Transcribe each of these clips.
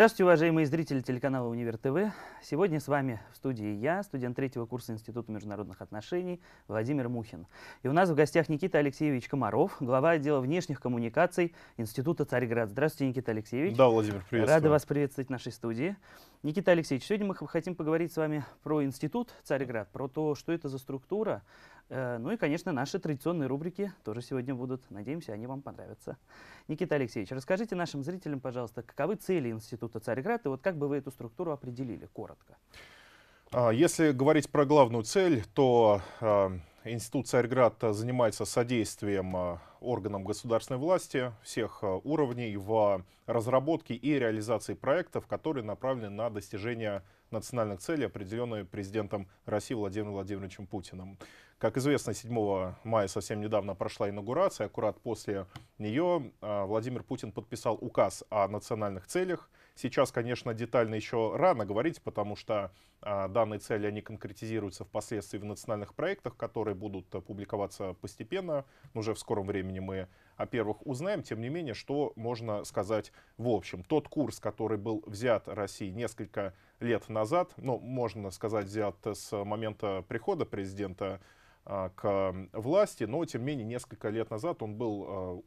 Здравствуйте, уважаемые зрители телеканала «Универ ТВ». Сегодня с вами в студии я, студент третьего курса Института международных отношений Владимир Мухин. И у нас в гостях Никита Алексеевич Комаров, глава отдела внешних коммуникаций Института «Царьград». Здравствуйте, Никита Алексеевич. Да, Владимир, приветствую. Рады вас приветствовать в нашей студии. Никита Алексеевич, сегодня мы хотим поговорить с вами про Институт «Царьград», про то, что это за структура, Э, ну и, конечно, наши традиционные рубрики тоже сегодня будут. Надеемся, они вам понравятся. Никита Алексеевич, расскажите нашим зрителям, пожалуйста, каковы цели Института Царьград и вот как бы вы эту структуру определили коротко? А, если говорить про главную цель, то а, Институт Царьград занимается содействием а, органам государственной власти всех уровней в разработке и реализации проектов, которые направлены на достижение национальных целей, определенные президентом России Владимиром Владимировичем Путиным. Как известно, 7 мая совсем недавно прошла инаугурация. Аккурат после нее а, Владимир Путин подписал указ о национальных целях. Сейчас, конечно, детально еще рано говорить, потому что а, данные цели, они конкретизируются впоследствии в национальных проектах, которые будут а, публиковаться постепенно. Уже в скором времени мы о первых узнаем. Тем не менее, что можно сказать в общем? Тот курс, который был взят Россией несколько лет назад, ну, можно сказать, взят с момента прихода президента а, к власти, но тем не менее несколько лет назад он был а,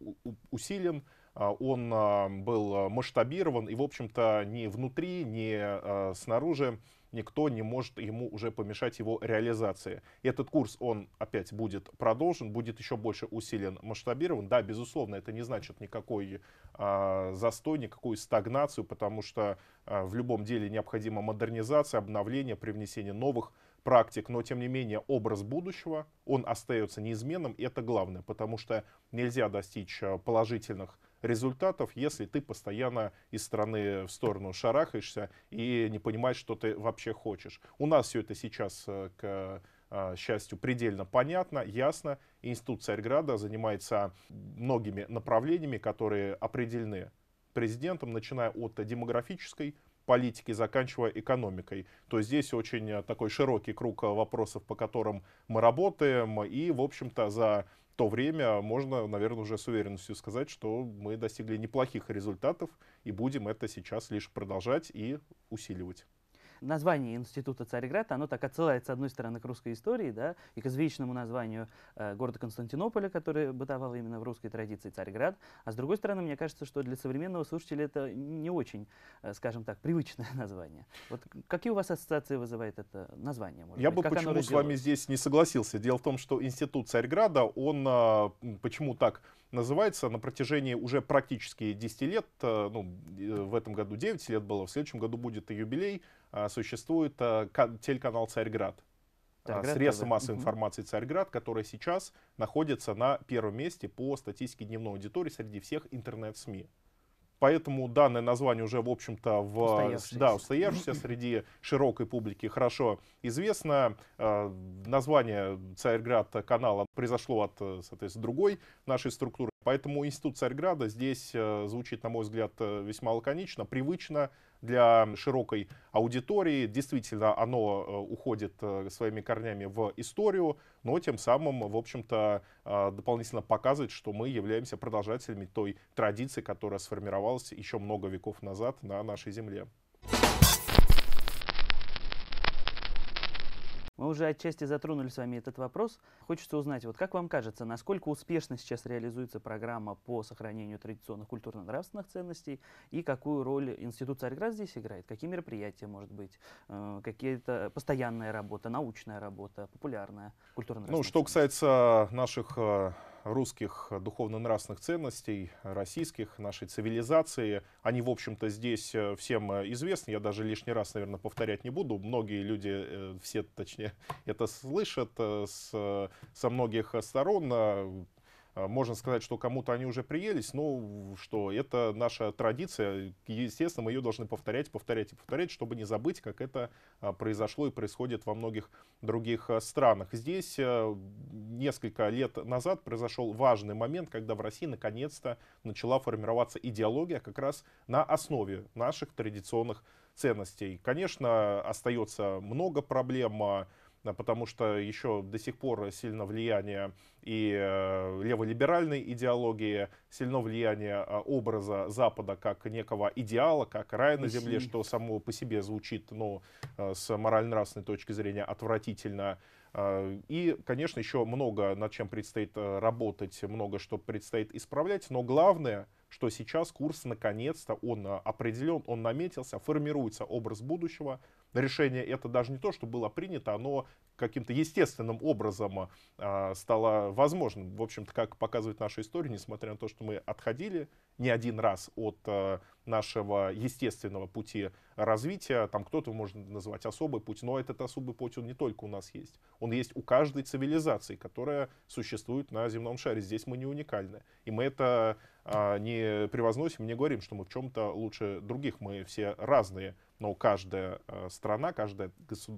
усилен, а, он был масштабирован и, в общем-то, ни внутри, ни снаружи никто не может ему уже помешать его реализации. Этот курс, он опять будет продолжен, будет еще больше усилен, масштабирован. Да, безусловно, это не значит никакой э, застой, никакую стагнацию, потому что э, в любом деле необходима модернизация, обновление, привнесение новых практик, но тем не менее образ будущего, он остается неизменным, и это главное, потому что нельзя достичь а, положительных результатов, если ты постоянно из страны в сторону шарахаешься и не понимаешь, что ты вообще хочешь. У нас все это сейчас э, к э, счастью, предельно понятно, ясно. Институт Царьграда занимается многими направлениями, которые определены президентом, начиная от демографической политики, заканчивая экономикой. То есть здесь очень э, такой широкий круг вопросов, по которым мы работаем. И, в общем-то, за то время можно, наверное, уже с уверенностью сказать, что мы достигли неплохих результатов и будем это сейчас лишь продолжать и усиливать. Название Института Царьград, оно так отсылает, с одной стороны, к русской истории, да, и к извечному названию э, города Константинополя, который бытовал именно в русской традиции Царьград. А с другой стороны, мне кажется, что для современного слушателя это не очень, э, скажем так, привычное название. Вот какие у вас ассоциации вызывает это название? Я быть? бы как почему с вами здесь не согласился. Дело в том, что Институт Царьграда, он э, почему так называется на протяжении уже практически 10 лет, э, ну, э, в этом году 9 лет было, в следующем году будет и юбилей, а, существует а, телеканал «Царьград». А, Царьград, средства да. массовой информации «Царьград», которая сейчас находится на первом месте по статистике дневной аудитории среди всех интернет-СМИ. Поэтому данное название уже, в общем-то, в да, устоявшееся среди широкой публики хорошо известно. Название Царьград канала произошло от, соответственно, другой нашей структуры. Поэтому институт Царьграда здесь э, звучит, на мой взгляд, э, весьма лаконично, привычно, для широкой аудитории. Действительно, оно э, уходит э, своими корнями в историю, но тем самым, в общем-то, э, дополнительно показывает, что мы являемся продолжателями той традиции, которая сформировалась еще много веков назад на нашей земле. Мы уже отчасти затронули с вами этот вопрос. Хочется узнать, вот как вам кажется, насколько успешно сейчас реализуется программа по сохранению традиционных культурно-нравственных ценностей и какую роль Институт Царьград здесь играет? Какие мероприятия, может быть, э, какие-то постоянная работа, научная работа, популярная культурно-нравственная? Ну, что касается наших э, русских духовно-нравственных ценностей, российских, нашей цивилизации. Они, в общем-то, здесь э, всем э, известны. Я даже лишний раз, наверное, повторять не буду. Многие люди, э, все, точнее, это слышат с, со многих сторон. А, а, можно сказать, что кому-то они уже приелись, но что это наша традиция, естественно, мы ее должны повторять, повторять и повторять, чтобы не забыть, как это а, произошло и происходит во многих других а, странах. Здесь несколько лет назад произошел важный момент, когда в России наконец-то начала формироваться идеология как раз на основе наших традиционных ценностей. Конечно, остается много проблем, а, потому что еще до сих пор сильно влияние и э, леволиберальной идеологии, сильно влияние а, образа Запада как некого идеала, как рая на земле, что само по себе звучит, но ну, э, с морально-нравственной точки зрения отвратительно. А, и, конечно, еще много над чем предстоит э, работать, много что предстоит исправлять, но главное, что сейчас курс наконец-то, он определен, он наметился, формируется образ будущего, решение это даже не то, что было принято, оно каким-то естественным образом а, стало возможным. В общем-то, как показывает наша история, несмотря на то, что мы отходили не один раз от а, нашего естественного пути развития, там кто-то может назвать особый путь, но этот особый путь, он не только у нас есть. Он есть у каждой цивилизации, которая существует на земном шаре. Здесь мы не уникальны. И мы это а, не превозносим, не говорим, что мы в чем-то лучше других. Мы все разные но каждая э, страна, каждая,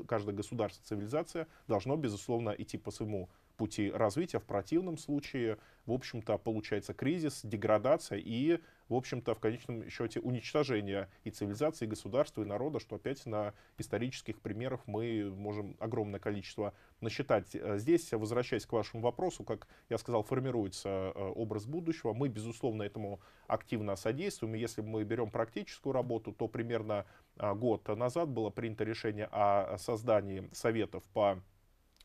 каждая государство, цивилизация должно, безусловно, идти по своему пути развития. В противном случае, в общем-то, получается кризис, деградация и, в общем-то, в конечном счете уничтожение и цивилизации, и государства, и народа, что опять на исторических примерах мы можем огромное количество насчитать. Э, здесь, возвращаясь к вашему вопросу, как я сказал, формируется э, образ будущего. Мы, безусловно, этому активно содействуем. если мы берем практическую работу, то примерно а, год назад было принято решение о создании советов по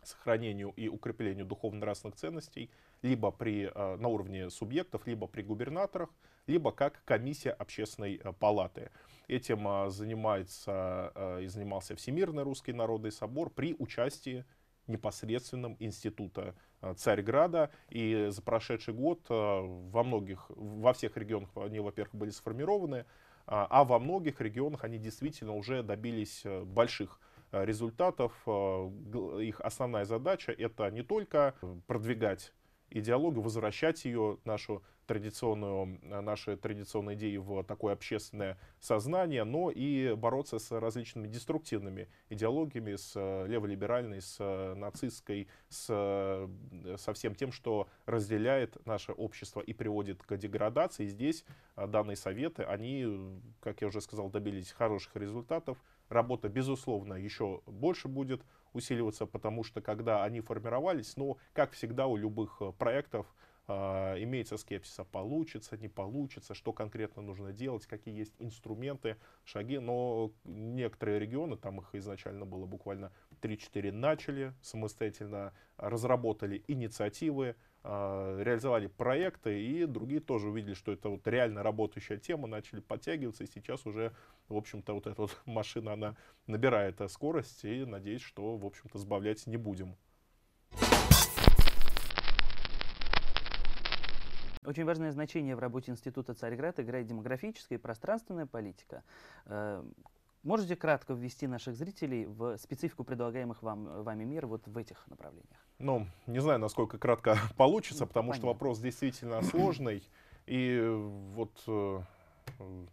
сохранению и укреплению духовно-нравственных ценностей либо при, а, на уровне субъектов, либо при губернаторах, либо как комиссия общественной а, палаты. Этим занимается и занимался Всемирный русский народный собор при участии непосредственным института Царьграда. И за прошедший год во многих, во всех регионах они, во-первых, были сформированы, а, а во многих регионах они действительно уже добились э, больших э, результатов. Э, их основная задача это не только продвигать идеологию, возвращать ее, нашу традиционную, э, наши традиционные идеи в такое общественное сознание, но и бороться с различными деструктивными идеологиями, с э, леволиберальной, с э, нацистской, с, со всем тем, что разделяет наше общество и приводит к деградации. здесь данные советы, они, как я уже сказал, добились хороших результатов. Работа, безусловно, еще больше будет, усиливаться, потому что когда они формировались, ну, как всегда у любых э, проектов, а, имеется скепсиса, получится, не получится, что конкретно нужно делать, какие есть инструменты, шаги. Но некоторые регионы, там их изначально было буквально 3-4, начали самостоятельно, разработали инициативы, Э, реализовали проекты, и другие тоже увидели, что это вот реально работающая тема, начали подтягиваться, и сейчас уже, в общем-то, вот эта вот машина, она набирает э, скорость, и надеюсь, что, в общем-то, сбавлять не будем. Очень важное значение в работе Института Царьград играет демографическая и пространственная политика. Э, Можете кратко ввести наших зрителей в специфику предлагаемых вам, э, вами мир вот в этих направлениях? Ну, не знаю, насколько кратко получится, ну, потому Понятно. что вопрос действительно сложный. И э, вот э,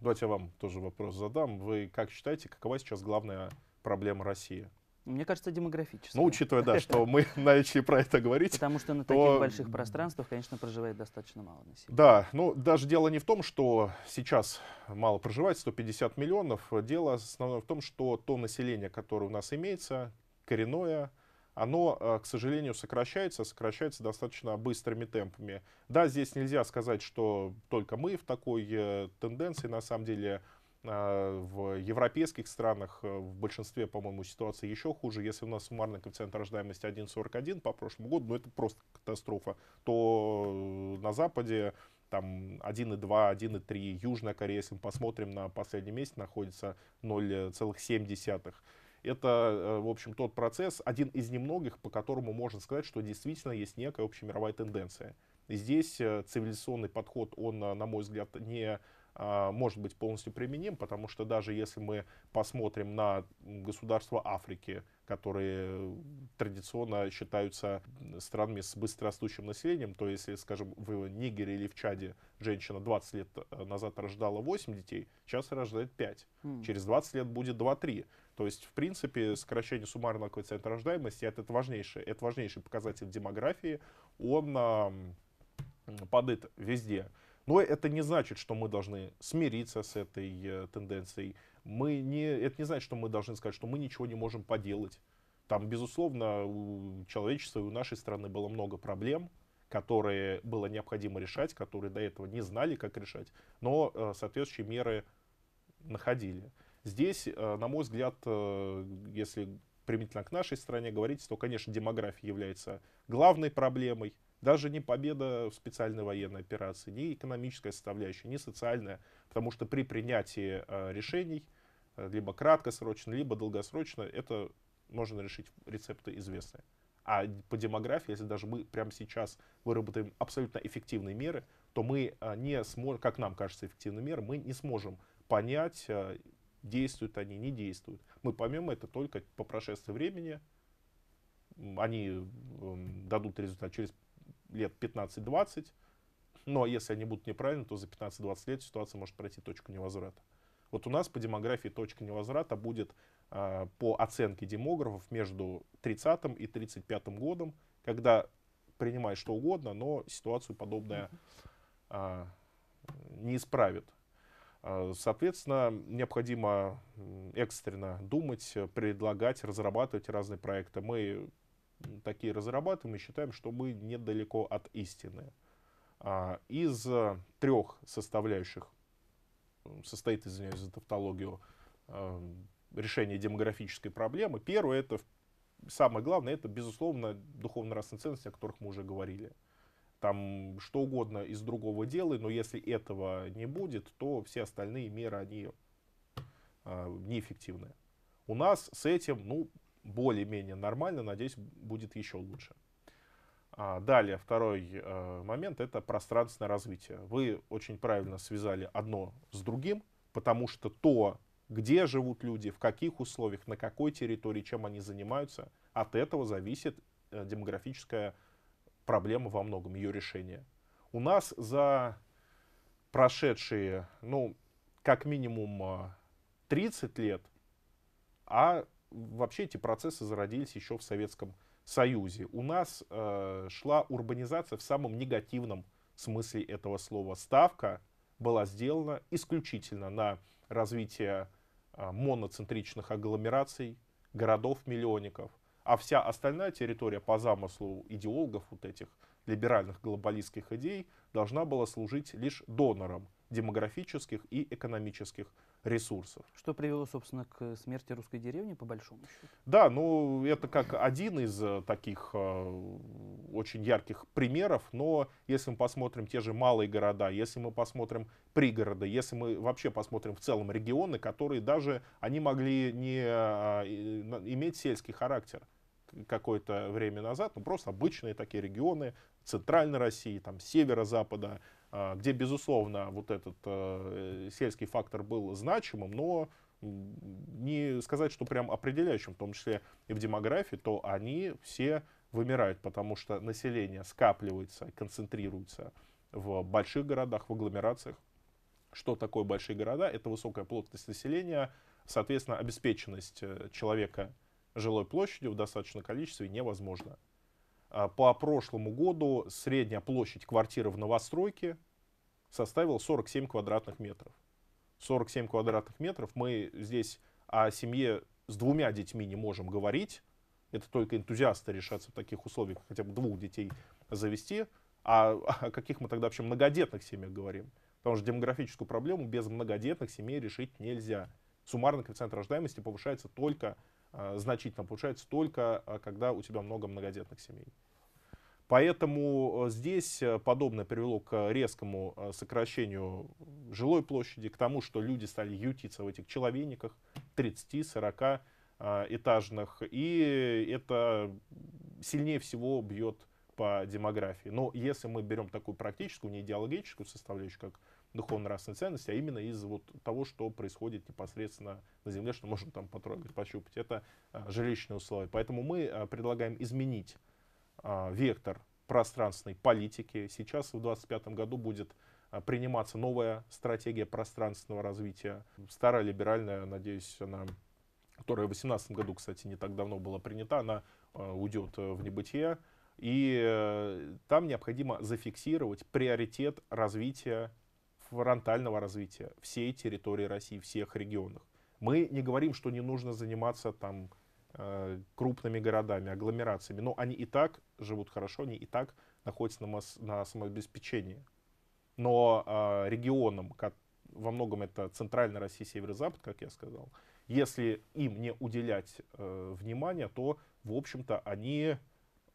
давайте я вам тоже вопрос задам. Вы как считаете, какова сейчас главная проблема России? Мне кажется, демографически. Ну, учитывая, да, что мы начали про это говорить. Потому что на таких больших пространствах, конечно, проживает достаточно мало населения. Да, ну, даже дело не в том, что сейчас мало проживает, 150 миллионов. Дело основное в том, что то население, которое у нас имеется, коренное, оно, э, к сожалению, сокращается, сокращается достаточно быстрыми темпами. Да, здесь нельзя сказать, что только мы в такой э, тенденции, на самом деле, а, в европейских странах э, в большинстве, по-моему, ситуация еще хуже. Если у нас суммарный коэффициент рождаемости 1,41 по прошлому году, ну это просто катастрофа, то э, на Западе там 1,2, 1,3. Южная Корея, если мы посмотрим на последний месяц, находится 0,7. Это, э, в общем, тот процесс, один из немногих, по которому можно сказать, что действительно есть некая общемировая тенденция. Здесь цивилизационный подход, он, на мой взгляд, не а, может быть полностью применим, потому что даже если мы посмотрим на государства Африки, которые э, традиционно считаются странами с быстрорастущим населением, то если, скажем, в Нигере или в Чаде женщина 20 лет э, назад рождала 8 детей, сейчас рождает 5. Mm. Через 20 лет будет 2-3. То есть, в принципе, сокращение суммарного коэффициента рождаемости это, это, важнейший, это важнейший показатель демографии, он ä, падает везде. Но это не значит, что мы должны смириться с этой э, тенденцией. Мы не, это не значит, что мы должны сказать, что мы ничего не можем поделать. Там, безусловно, у человечества и у нашей страны было много проблем, которые было необходимо решать, которые до этого не знали, как решать, но э, соответствующие меры находили. Здесь, э, на мой взгляд, э, если применительно к нашей стране говорить, то, конечно, демография является главной проблемой, даже не победа в специальной военной операции, не экономическая составляющая, не социальная, потому что при принятии э, решений, э, либо краткосрочно, либо долгосрочно, это можно решить рецепты известные. А по демографии, если даже мы прямо сейчас выработаем абсолютно эффективные меры, то мы э, не сможем, как нам кажется, эффективные меры, мы не сможем понять, действуют они, не действуют. Мы поймем это только по прошествии времени, они эм, дадут результат через лет 15-20, но ну, а если они будут неправильны, то за 15-20 лет ситуация может пройти точку невозврата. Вот у нас по демографии точка невозврата будет а, по оценке демографов между 30 и 35 годом, когда принимай что угодно, но ситуацию подобная не исправит. А, соответственно, необходимо экстренно думать, предлагать, разрабатывать разные проекты. Мы такие разрабатываем и считаем, что мы недалеко от истины. А, из э, трех составляющих состоит, извиняюсь за тавтологию, э, решение демографической проблемы. Первое, это самое главное, это, безусловно, духовно-нравственные ценности, о которых мы уже говорили. Там что угодно из другого делай, но если этого не будет, то все остальные меры, они а, неэффективны. У нас с этим, ну, более-менее нормально, надеюсь, будет еще лучше. А, далее, второй э, момент – это пространственное развитие. Вы очень правильно связали одно с другим, потому что то, где живут люди, в каких условиях, на какой территории, чем они занимаются, от этого зависит э, демографическая проблема во многом, ее решение. У нас за прошедшие, ну, как минимум 30 э, лет, а вообще эти процессы зародились еще в Советском Союзе. У нас э, шла урбанизация в самом негативном смысле этого слова. Ставка была сделана исключительно на развитие э, моноцентричных агломераций, городов-миллионников, а вся остальная территория по замыслу идеологов вот этих либеральных глобалистских идей должна была служить лишь донором демографических и экономических ресурсов. Что привело, собственно, к смерти русской деревни, по большому счету? Да, ну это как один из э, таких э, очень ярких примеров, но если мы посмотрим те же малые города, если мы посмотрим пригороды, если мы вообще посмотрим в целом регионы, которые даже, они могли не э, иметь сельский характер какое-то время назад, ну просто обычные такие регионы Центральной России, там северо-запада, а, где, безусловно, вот этот э, э, сельский фактор был значимым, но не сказать, что прям определяющим, в том числе и в демографии, то они все вымирают, потому что население скапливается, концентрируется в больших городах, в агломерациях. Что такое большие города? Это высокая плотность населения, соответственно, обеспеченность э, человека жилой площадью в достаточном количестве невозможна. А по прошлому году средняя площадь квартиры в новостройке составил 47 квадратных метров. 47 квадратных метров. Мы здесь о семье с двумя детьми не можем говорить. Это только энтузиасты решатся в таких условиях хотя бы двух детей завести. А о каких мы тогда вообще многодетных семьях говорим? Потому что демографическую проблему без многодетных семей решить нельзя. Суммарный коэффициент рождаемости повышается только, а, значительно повышается только, а, когда у тебя много многодетных семей. Поэтому э, здесь э, подобное привело к резкому э, сокращению жилой площади, к тому, что люди стали ютиться в этих человениках 30-40 этажных. И это сильнее всего бьет по демографии. Но если мы берем такую практическую, не идеологическую составляющую, как духовно-нравственные ценности, а именно из вот того, что происходит непосредственно на Земле, что можно там потрогать, пощупать, это жилищные условия. Поэтому мы предлагаем изменить а, вектор пространственной политики. Сейчас в 2025 году будет а, приниматься новая стратегия пространственного развития. Старая либеральная, надеюсь, она, которая в 2018 году, кстати, не так давно была принята, она а, уйдет э, в небытие. И э, там необходимо зафиксировать приоритет развития, фронтального развития всей территории России, всех регионах. Мы не говорим, что не нужно заниматься там Э, крупными городами, агломерациями. Но они и так живут хорошо, они и так находятся на, мас- на самообеспечении. Но э, регионам, как, во многом это Центральная Россия, Северо-Запад, как я сказал, если им не уделять э, внимания, то, в общем-то, они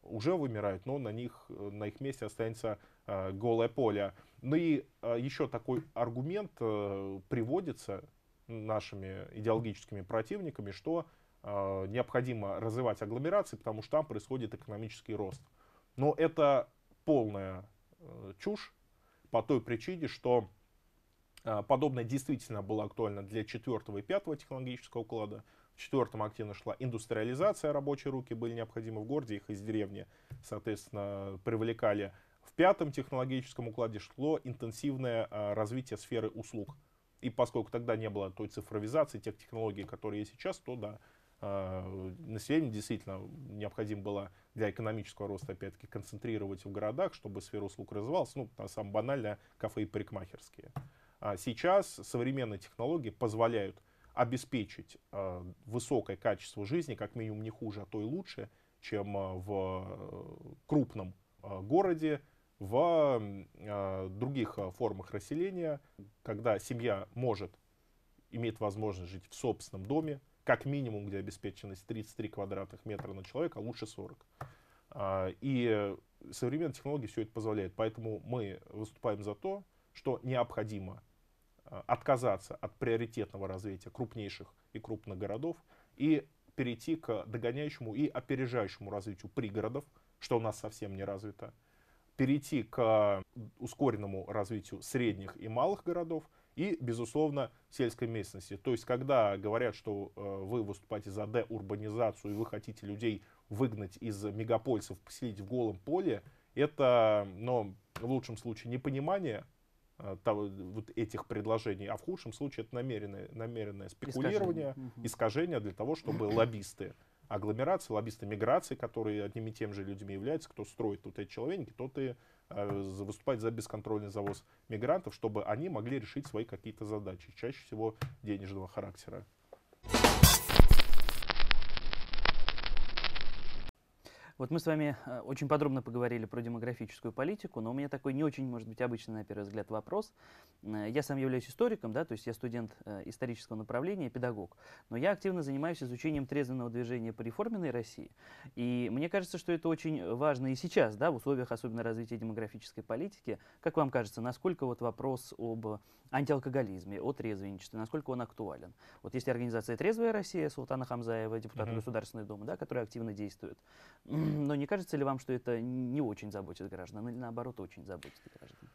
уже вымирают, но на, них, на их месте останется э, голое поле. Ну и э, еще такой аргумент э, приводится нашими идеологическими противниками, что Э, необходимо развивать агломерации, потому что там происходит экономический рост. Но это полная э, чушь по той причине, что э, подобное действительно было актуально для четвертого и пятого технологического уклада. В четвертом активно шла индустриализация, рабочие руки были необходимы в городе, их из деревни, соответственно, привлекали. В пятом технологическом укладе шло интенсивное развитие сферы услуг. И поскольку тогда не было той цифровизации, тех технологий, которые есть сейчас, то да, а, население действительно необходимо было для экономического роста, опять-таки, концентрировать в городах, чтобы сфера услуг развивалась. Ну, самое банальное, кафе и парикмахерские. А сейчас современные технологии позволяют обеспечить э, высокое качество жизни, как минимум не хуже, а то и лучше, чем а, в э, крупном э, городе, в э, других э, формах расселения, когда семья может, имеет возможность жить в собственном доме, как минимум, где обеспеченность 33 квадратных метра на человека, а лучше 40. А, и современные технологии все это позволяют. Поэтому мы выступаем за то, что необходимо а, отказаться от приоритетного развития крупнейших и крупных городов и перейти к догоняющему и опережающему развитию пригородов, что у нас совсем не развито, перейти к а, ускоренному развитию средних и малых городов – и, безусловно, сельской местности. То есть, когда говорят, что э, вы выступаете за деурбанизацию и вы хотите людей выгнать из мегаполисов, поселить в голом поле, это, но в лучшем случае, непонимание э, того, вот этих предложений, а в худшем случае это намеренное, намеренное спекулирование, искажение. искажение для того, чтобы лоббисты агломерации, лоббисты миграции, которые одними и тем же людьми являются, кто строит вот эти человеники, тот и Э, выступать за бесконтрольный завоз мигрантов, чтобы они могли решить свои какие-то задачи, чаще всего денежного характера. Вот мы с вами э, очень подробно поговорили про демографическую политику, но у меня такой не очень, может быть, обычный, на первый взгляд, вопрос. Э, я сам являюсь историком, да, то есть я студент э, исторического направления, педагог, но я активно занимаюсь изучением трезвенного движения по реформенной России. И мне кажется, что это очень важно и сейчас, да, в условиях особенно развития демографической политики. Как вам кажется, насколько вот вопрос об антиалкоголизме, о трезвенничестве, насколько он актуален. Вот есть организация «Трезвая Россия» Султана Хамзаева, депутата mm-hmm. Государственной Думы, да, которая активно действует. Но не кажется ли вам, что это не очень заботит граждан, или наоборот, очень заботит граждан?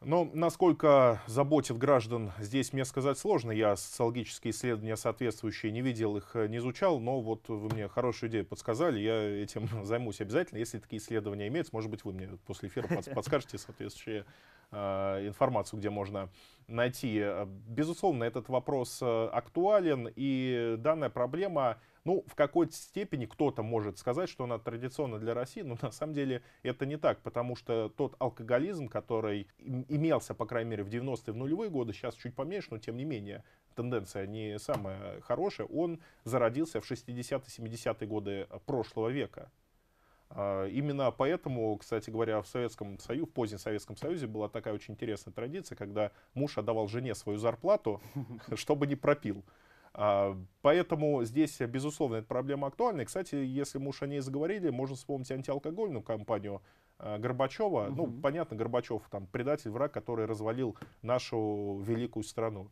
Но ну, насколько заботит граждан, здесь мне сказать сложно. Я социологические исследования соответствующие не видел, их э, не изучал, но вот вы мне хорошую идею подсказали, я этим займусь обязательно. Если такие исследования имеются, может быть, вы мне после эфира подскажете соответствующие Э, информацию, где можно найти. Э, безусловно, этот вопрос э, актуален, и данная проблема, ну, в какой-то степени кто-то может сказать, что она традиционна для России, но на самом деле это не так, потому что тот алкоголизм, который имелся, по крайней мере, в 90-е, в нулевые годы, сейчас чуть поменьше, но тем не менее, тенденция не самая хорошая, он зародился в 60-70-е годы прошлого века. А, именно поэтому, кстати говоря, в Советском Союзе, в позднем Советском Союзе была такая очень интересная традиция, когда муж отдавал жене свою зарплату, чтобы не пропил. А, поэтому здесь, безусловно, эта проблема актуальна. И, кстати, если мы уж о ней заговорили, можно вспомнить антиалкогольную кампанию а, Горбачева. Угу. Ну, понятно, Горбачев там предатель, враг, который развалил нашу великую страну.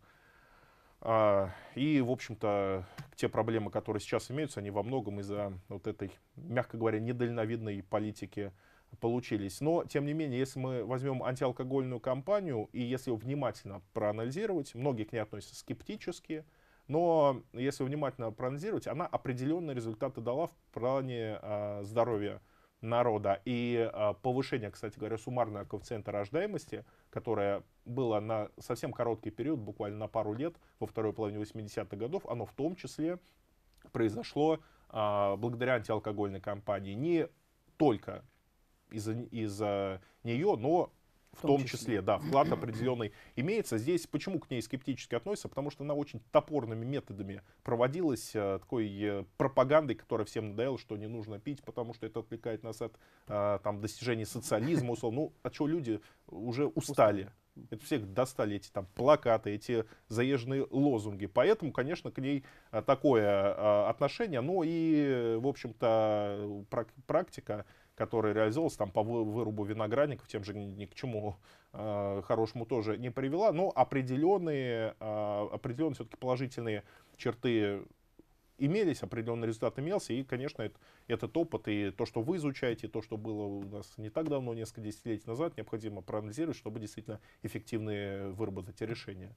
А, и, в общем-то, те проблемы, которые сейчас имеются, они во многом из-за вот этой, мягко говоря, недальновидной политики получились. Но, тем не менее, если мы возьмем антиалкогольную кампанию, и если ее внимательно проанализировать, многие к ней относятся скептически, но если внимательно проанализировать, она определенные результаты дала в плане э, здоровья народа. И э, повышение, кстати говоря, суммарного коэффициента рождаемости, которое было на совсем короткий период, буквально на пару лет, во второй половине 80-х годов, оно в том числе произошло а, благодаря антиалкогольной кампании. Не только из-за из нее, но в том, числе. числе, да, вклад определенный имеется. Здесь почему к ней скептически относятся? Потому что она очень топорными методами проводилась, э, такой э, пропагандой, которая всем надоела, что не нужно пить, потому что это отвлекает нас от а, там, достижений социализма, условно, ну, а чего люди уже устали. Это всех достали эти там плакаты, эти заезженные лозунги. Поэтому, конечно, к ней э, такое э, отношение. Ну и, э, в общем-то, практика, которая реализовалась там по вырубу виноградников, тем же ни к чему хорошему тоже не привела. Но определенные, определенные все-таки положительные черты имелись, определенный результат имелся, и, конечно, это, этот опыт и то, что вы изучаете, то, что было у нас не так давно, несколько десятилетий назад, необходимо проанализировать, чтобы действительно эффективно выработать решения.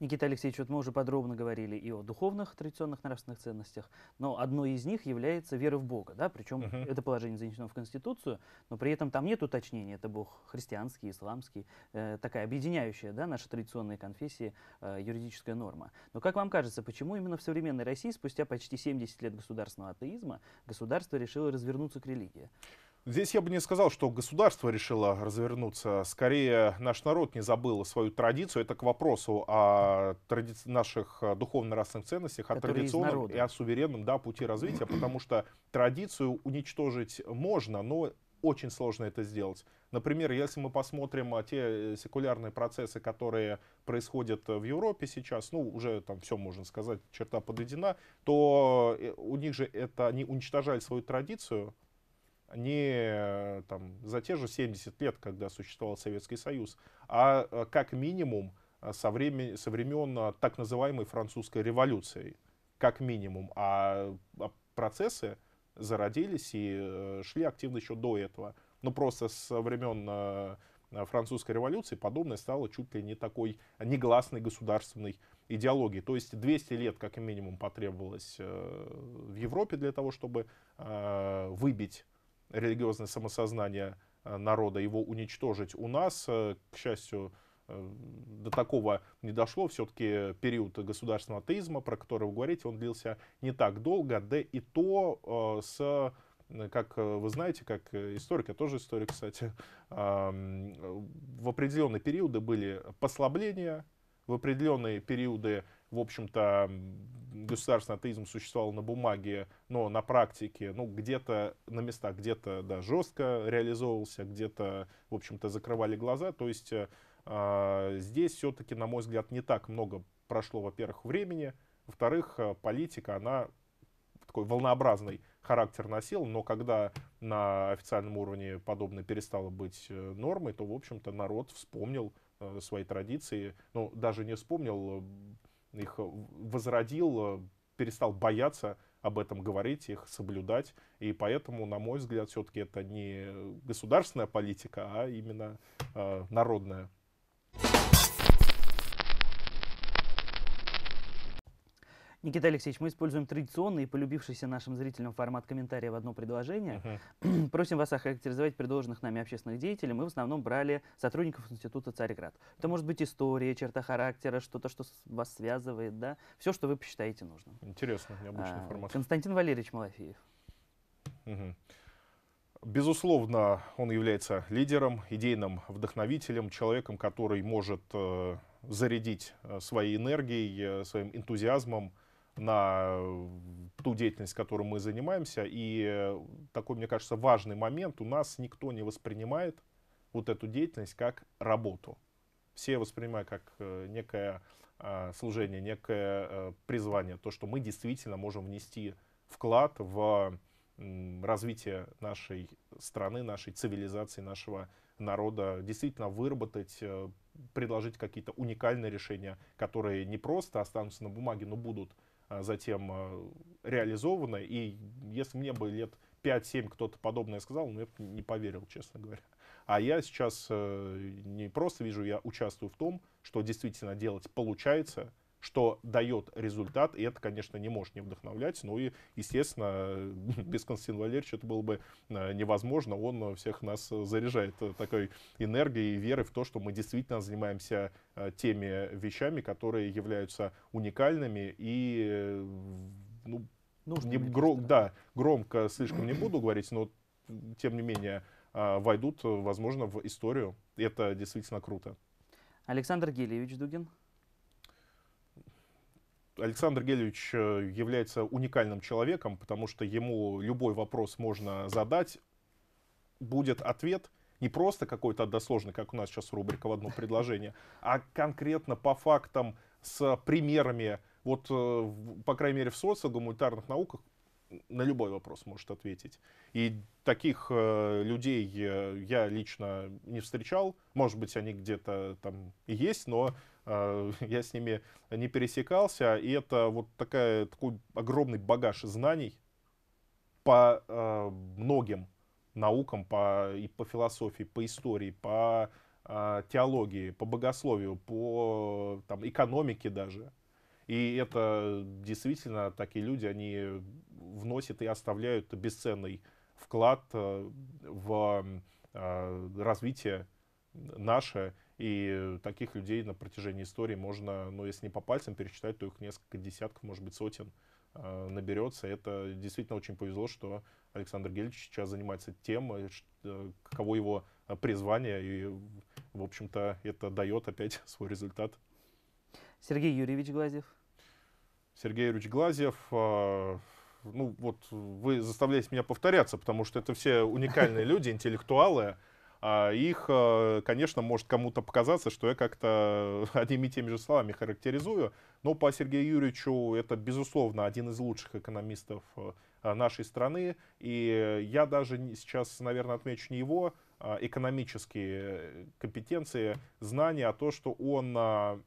Никита Алексеевич, вот мы уже подробно говорили и о духовных традиционных нравственных ценностях, но одной из них является вера в Бога, да, причем uh -huh. это положение занесено в Конституцию, но при этом там нет уточнения, это Бог христианский, исламский, э, такая объединяющая, да, наши традиционные конфессии э, юридическая норма. Но как вам кажется, почему именно в современной России спустя почти 70 лет государственного атеизма государство решило развернуться к религии? Здесь я бы не сказал, что государство решило развернуться. Скорее, наш народ не забыл свою традицию. Это к вопросу о тради... наших э, духовно-расных ценностях, о традиционном и о суверенном да, пути развития, потому что традицию уничтожить можно, но очень сложно это сделать. Например, если мы посмотрим э, те э, секулярные процессы, которые происходят в Европе сейчас, ну, уже там все можно сказать, черта подведена, то у них же это, они уничтожали свою традицию, не э, там, за те же 70 лет, когда существовал Советский Союз, а э, как минимум э, со времен, со времен так называемой французской революции, как минимум. А процессы зародились и шли активно еще до этого. Но ну, просто со времен французской революции подобное стало чуть ли не такой негласной государственной идеологии. То есть 200 лет как минимум потребовалось в Европе для того, чтобы выбить религиозное самосознание э, народа, его уничтожить. У нас, э, к счастью, э, до такого не дошло. Все-таки период государственного атеизма, про который вы говорите, он длился не так долго, да и то с как вы знаете, как историк, я тоже историк, кстати, в определенные периоды были послабления, в определенные периоды, в общем-то, государственный атеизм существовал на бумаге, но на практике, ну, где-то на местах, где-то, да, жестко реализовывался, где-то, в общем-то, закрывали глаза. То есть э, а, здесь все-таки, на мой взгляд, не так много прошло, во-первых, времени, во-вторых, э, политика, она такой волнообразный характер носил, но когда на официальном уровне подобное перестало быть э, нормой, то, в общем-то, народ вспомнил э, свои традиции, ну, даже не вспомнил, их э, возродил, э, перестал бояться об этом говорить, их соблюдать. И поэтому, на мой взгляд, все-таки это не государственная политика, а именно э, народная. Никита Алексеевич, мы используем традиционный и полюбившийся нашим зрителям формат комментария в одно предложение. Uh-huh. Просим вас охарактеризовать предложенных нами общественных деятелей. Мы в основном брали сотрудников Института Царьград. Это может быть история, черта характера, что-то, что вас связывает, да? Все, что вы посчитаете нужным. Интересно, необычный а, формат. Константин Валерьевич Малафеев. Uh-huh. Безусловно, он является лидером, идейным вдохновителем, человеком, который может э, зарядить э, своей энергией, э, своим энтузиазмом на э, ту деятельность, которой мы занимаемся. И э, такой, мне кажется, важный момент. У нас никто не воспринимает вот эту деятельность как работу. Все воспринимают как э, некое служение, некое призвание, то, что мы действительно можем внести вклад в развитие нашей страны, нашей цивилизации, нашего народа, действительно выработать, предложить какие-то уникальные решения, которые не просто останутся на бумаге, но будут а, затем а, реализовано. И если мне бы лет 5-7 кто-то подобное сказал, ну, я бы не поверил, честно говоря. А я сейчас э, не просто вижу, я участвую в том, что действительно делать получается – что дает результат, и это, конечно, не может не вдохновлять, ну и, естественно, без Константина Валерьевича это было бы э, невозможно, он всех нас заряжает такой энергией и верой в то, что мы действительно занимаемся э, теми вещами, которые являются уникальными и э, ну, Нужно не, гро, да, громко слишком не буду говорить, но тем не менее войдут, возможно, в историю. Это действительно круто. Александр Гелевич Дугин. Александр Гелевич э, является уникальным человеком, потому что ему любой вопрос можно задать, будет ответ не просто какой-то односложный, как у нас сейчас рубрика в одно предложение, а конкретно по фактам с примерами, вот, э, по крайней мере, в социогуманитарных науках на любой вопрос может ответить. И таких э, людей я лично не встречал. Может быть, они где-то там есть, но а, я с ними не пересекался, и это вот такая, такой огромный багаж знаний по а, многим наукам, по, и по философии, по истории, по а, теологии, по богословию, по там, экономике даже. И это действительно такие люди, они вносят и оставляют бесценный вклад э, в развитие наше и таких людей на протяжении истории можно, ну, если не по пальцам пересчитать, то их несколько десятков, может быть, сотен а, наберется. Это действительно очень повезло, что Александр Гельевич сейчас занимается тем, э, э каково его э, призвание. И, в общем-то, это дает опять свой результат. Сергей Юрьевич Глазьев. Сергей Юрьевич Глазьев, а, ну вот вы заставляете меня повторяться, потому что это все уникальные люди, интеллектуалы, а их, э, конечно, может кому-то показаться, что я как-то одними и теми же словами характеризую, но по Сергею Юрьевичу это, безусловно, один из лучших экономистов э, нашей страны, и я даже сейчас, наверное, отмечу не его а экономические компетенции, знания, а то, что он а,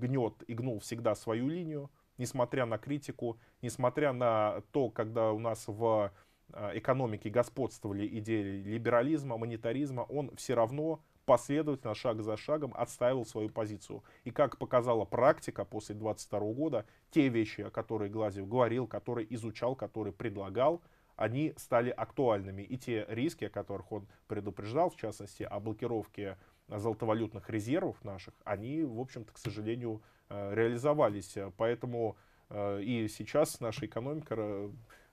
гнет и гнул всегда свою линию, несмотря на критику, несмотря на то, когда у нас в а, экономики господствовали идеи либерализма, монетаризма, он все равно последовательно, шаг за шагом отстаивал свою позицию. И как показала практика после 22 года, те вещи, о которых Глазев говорил, которые изучал, которые предлагал, они стали актуальными. И те риски, о которых он предупреждал, в частности, о блокировке золотовалютных резервов наших, они, в общем-то, к сожалению, э, реализовались. Поэтому э, и сейчас наша экономика э,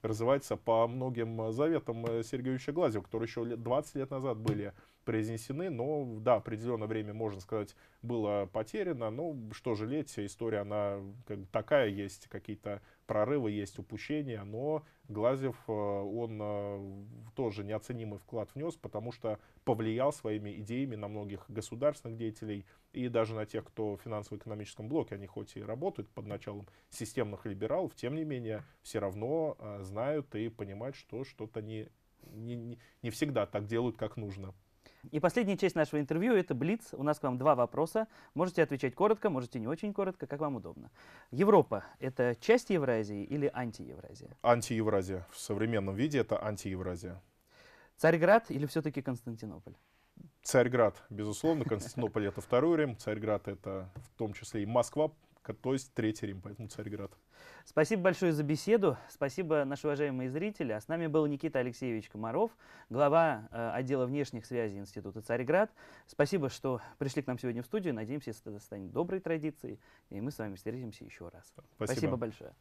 развивается по многим э, заветам э, Сергеевича Глазева, которые еще 20 лет назад были произнесены, но да, определенное время, можно сказать, было потеряно, но ну, что жалеть, история она как бы такая есть, какие-то прорывы есть, упущения, но Глазев, э, он тоже неоценимый вклад внес, потому что повлиял своими идеями на многих государственных деятелей, и даже на тех, кто в финансово-экономическом блоке, они хоть и работают под началом системных либералов, тем не менее, все равно э, знают и понимают, что что-то не, не, не всегда так делают, как нужно. И последняя часть нашего интервью — это Блиц. У нас к вам два вопроса. Можете отвечать коротко, можете не очень коротко, как вам удобно. Европа — это часть Евразии или антиевразия? Антиевразия. В современном виде это антиевразия. Царьград или все-таки Константинополь? Царьград, безусловно, Константинополь это второй Рим, Царьград это в том числе и Москва, то есть Третий Рим, поэтому Царьград. Спасибо большое за беседу, спасибо, наши уважаемые зрители. А с нами был Никита Алексеевич Комаров, глава э, отдела внешних связей Института Царьград. Спасибо, что пришли к нам сегодня в студию. Надеемся, это станет доброй традицией, и мы с вами встретимся еще раз. Спасибо, спасибо большое.